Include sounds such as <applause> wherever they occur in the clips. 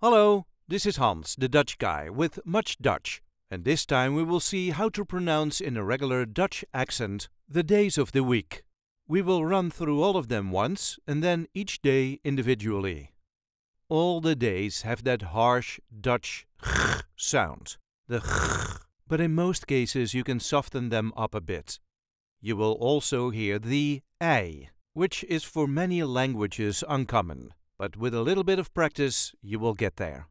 Hello, this is Hans, the Dutch guy, with much Dutch, and this time we will see how to pronounce in a regular Dutch accent the days of the week. We will run through all of them once and then each day individually. All the days have that harsh Dutch ch <laughs> sound, the ch, <laughs> but in most cases you can soften them up a bit. You will also hear the a, which is for many languages uncommon but with a little bit of practice, you will get there.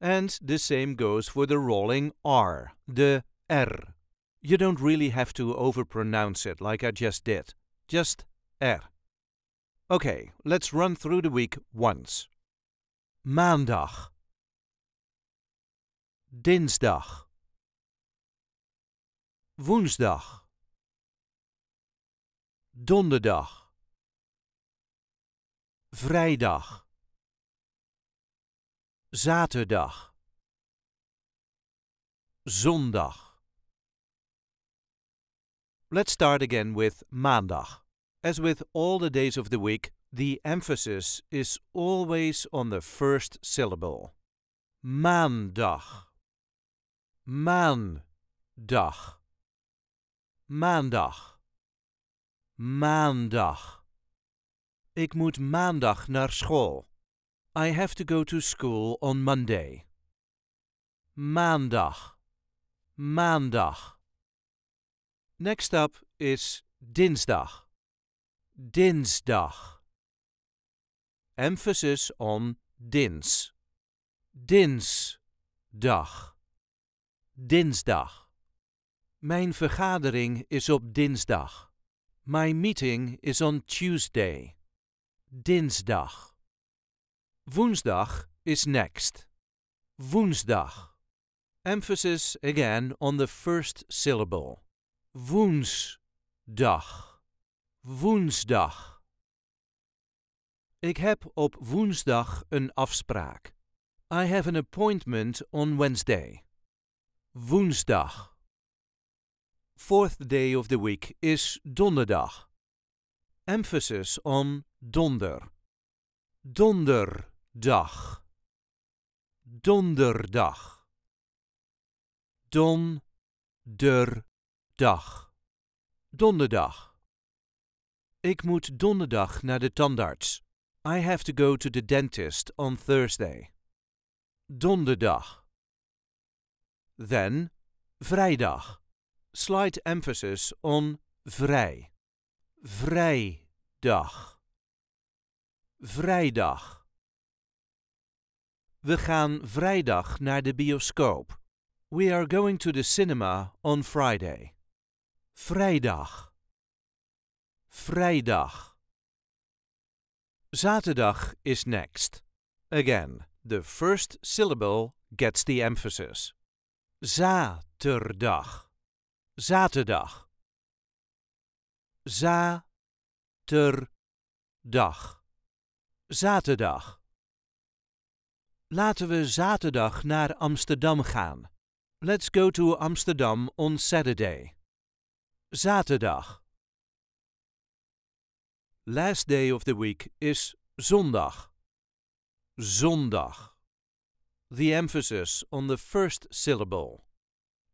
And the same goes for the rolling R, the R. You don't really have to overpronounce it like I just did. Just R. Okay, let's run through the week once. Maandag. Dinsdag. Woensdag. Donderdag. Vrijdag zaterdag, zondag. Let's start again with maandag. As with all the days of the week, the emphasis is always on the first syllable. Maandag. Maandag. Maandag. Maandag. Ik moet maandag naar school. I have to go to school on Monday. Maandag. Maandag. Next up is dinsdag. Dinsdag. Emphasis on dins. Dinsdag. Dinsdag. Mijn vergadering is op dinsdag. My meeting is on Tuesday. Dinsdag. Woensdag is next. Woensdag. Emphasis again on the first syllable. Woensdag. Woensdag. Ik heb op woensdag een afspraak. I have an appointment on Wednesday. Woensdag. Fourth day of the week is donderdag. Emphasis on donder. Donder. dag, donderdag, donderdag, donderdag. Ik moet donderdag naar de tandarts. I have to go to the dentist on Thursday. Donderdag. Then, vrijdag. Slight emphasis on vrij. Vrijdag. Vrijdag. We gaan vrijdag naar de bioscoop. We are going to the cinema on Friday. Vrijdag. Vrijdag. Zaterdag is next. Again, the first syllable gets the emphasis. Zaterdag. Zaterdag. Zaterdag. Zaterdag. Laten we zaterdag naar Amsterdam gaan. Let's go to Amsterdam on Saturday. Zaterdag. Last day of the week is zondag. Zondag. The emphasis on the first syllable.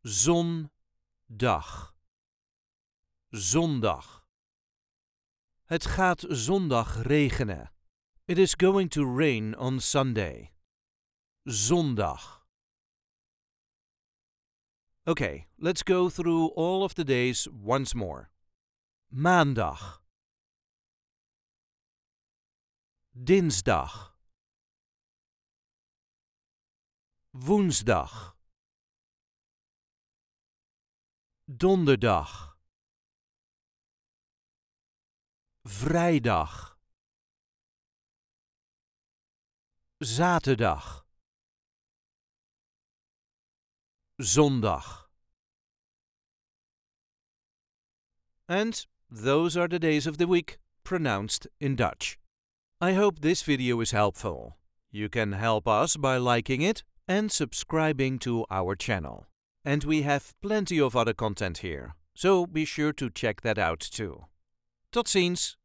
Zondag. Zondag. Het gaat zondag regenen. It is going to rain on Sunday. zondag. Okay, let's go through all of the days once more. Maandag. Dinsdag. Woensdag. Donderdag. Vrijdag. Zaterdag. zondag. And those are the days of the week pronounced in Dutch. I hope this video is helpful. You can help us by liking it and subscribing to our channel. And we have plenty of other content here, so be sure to check that out too. Tot ziens!